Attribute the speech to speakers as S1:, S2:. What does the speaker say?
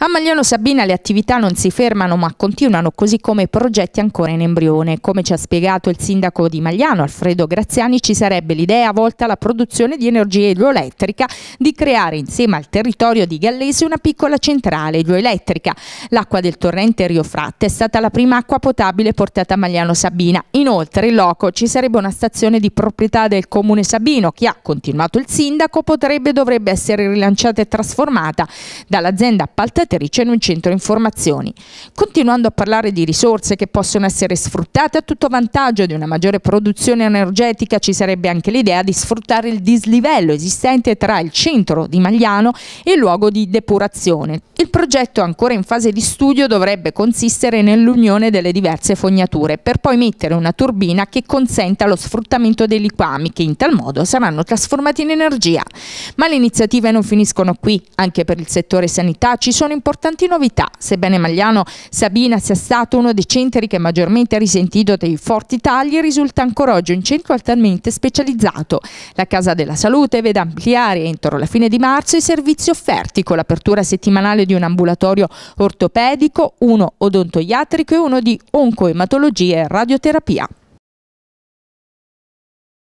S1: A Magliano Sabina le attività non si fermano ma continuano così come i progetti ancora in embrione. Come ci ha spiegato il sindaco di Magliano, Alfredo Graziani, ci sarebbe l'idea volta alla produzione di energia idroelettrica di creare insieme al territorio di Gallese una piccola centrale idroelettrica. L'acqua del torrente Rio Fratte è stata la prima acqua potabile portata a Magliano Sabina. Inoltre in loco ci sarebbe una stazione di proprietà del comune Sabino che ha continuato il sindaco potrebbe e dovrebbe essere rilanciata e trasformata dall'azienda appaltativa metri c'è un centro informazioni. Continuando a parlare di risorse che possono essere sfruttate a tutto vantaggio di una maggiore produzione energetica, ci sarebbe anche l'idea di sfruttare il dislivello esistente tra il centro di Magliano e il luogo di depurazione. Il progetto ancora in fase di studio dovrebbe consistere nell'unione delle diverse fognature per poi mettere una turbina che consenta lo sfruttamento dei liquami che in tal modo saranno trasformati in energia. Ma le iniziative non finiscono qui, anche per il settore sanità ci sono importanti novità, sebbene Magliano Sabina sia stato uno dei centri che maggiormente ha risentito dei forti tagli, risulta ancora oggi un centro altamente specializzato. La Casa della Salute vede ampliare entro la fine di marzo i servizi offerti con l'apertura settimanale di un ambulatorio ortopedico, uno odontoiatrico e uno di oncoematologia e radioterapia.